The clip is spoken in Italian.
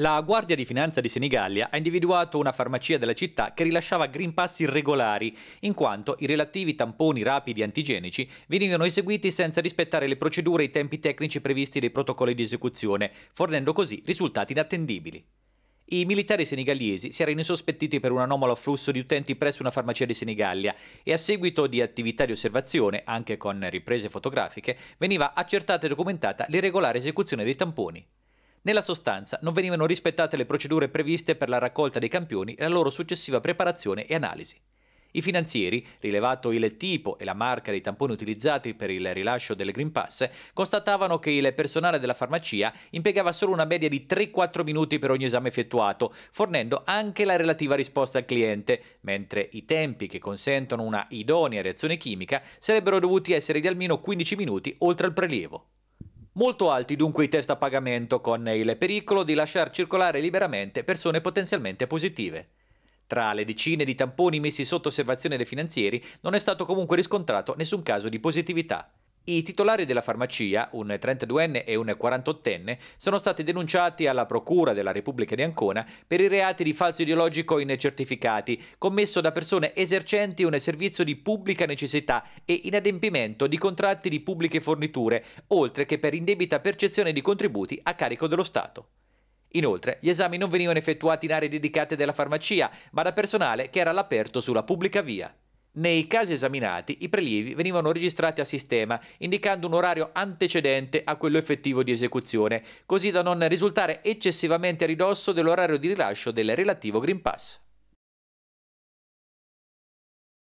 La Guardia di Finanza di Senigallia ha individuato una farmacia della città che rilasciava Green Pass irregolari, in quanto i relativi tamponi rapidi antigenici venivano eseguiti senza rispettare le procedure e i tempi tecnici previsti dai protocolli di esecuzione, fornendo così risultati inattendibili. I militari senigallesi si erano insospettiti per un anomalo flusso di utenti presso una farmacia di Senigallia e a seguito di attività di osservazione, anche con riprese fotografiche, veniva accertata e documentata l'irregolare esecuzione dei tamponi. Nella sostanza non venivano rispettate le procedure previste per la raccolta dei campioni e la loro successiva preparazione e analisi. I finanzieri, rilevato il tipo e la marca dei tamponi utilizzati per il rilascio del Green Pass, constatavano che il personale della farmacia impiegava solo una media di 3-4 minuti per ogni esame effettuato, fornendo anche la relativa risposta al cliente, mentre i tempi che consentono una idonea reazione chimica sarebbero dovuti essere di almeno 15 minuti oltre al prelievo. Molto alti dunque i test a pagamento con il pericolo di lasciar circolare liberamente persone potenzialmente positive. Tra le decine di tamponi messi sotto osservazione dai finanzieri non è stato comunque riscontrato nessun caso di positività. I titolari della farmacia, un 32enne e un 48enne, sono stati denunciati alla Procura della Repubblica di Ancona per i reati di falso ideologico in certificati, commesso da persone esercenti un servizio di pubblica necessità e inadempimento di contratti di pubbliche forniture, oltre che per indebita percezione di contributi a carico dello Stato. Inoltre, gli esami non venivano effettuati in aree dedicate della farmacia, ma da personale che era all'aperto sulla pubblica via. Nei casi esaminati, i prelievi venivano registrati a sistema, indicando un orario antecedente a quello effettivo di esecuzione, così da non risultare eccessivamente a ridosso dell'orario di rilascio del relativo Green Pass.